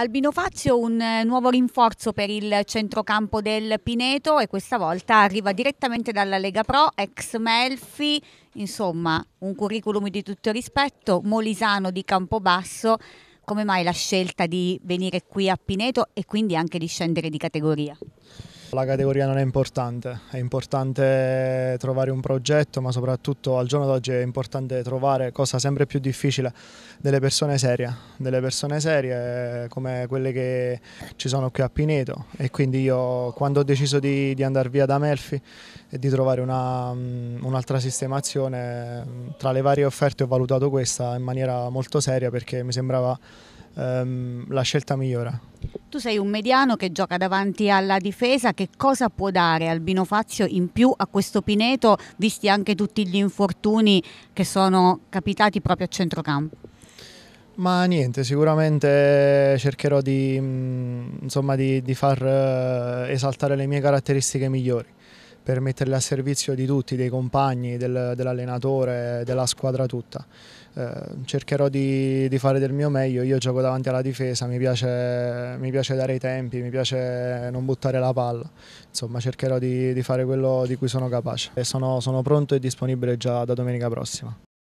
Albino Fazio, un eh, nuovo rinforzo per il centrocampo del Pineto e questa volta arriva direttamente dalla Lega Pro, ex Melfi, insomma un curriculum di tutto rispetto, Molisano di Campobasso. Come mai la scelta di venire qui a Pineto e quindi anche di scendere di categoria? La categoria non è importante, è importante trovare un progetto ma soprattutto al giorno d'oggi è importante trovare, cosa sempre più difficile, delle persone serie, delle persone serie come quelle che ci sono qui a Pineto e quindi io quando ho deciso di, di andare via da Melfi e di trovare mm, un'altra sistemazione, mm, tra le varie offerte ho valutato questa in maniera molto seria perché mi sembrava ehm, la scelta migliore. Tu sei un mediano che gioca davanti alla difesa, che cosa può dare Albino Fazio in più a questo Pineto, visti anche tutti gli infortuni che sono capitati proprio a centrocampo? Ma niente, sicuramente cercherò di, mm, insomma, di, di far eh, esaltare le mie caratteristiche migliori per metterle a servizio di tutti, dei compagni, del, dell'allenatore, della squadra tutta. Eh, cercherò di, di, fare del mio meglio, io gioco davanti alla difesa, mi piace, mi piace, dare i tempi, mi piace non buttare la palla, insomma cercherò di, di fare quello di cui sono capace. E sono, sono pronto e disponibile già da domenica prossima.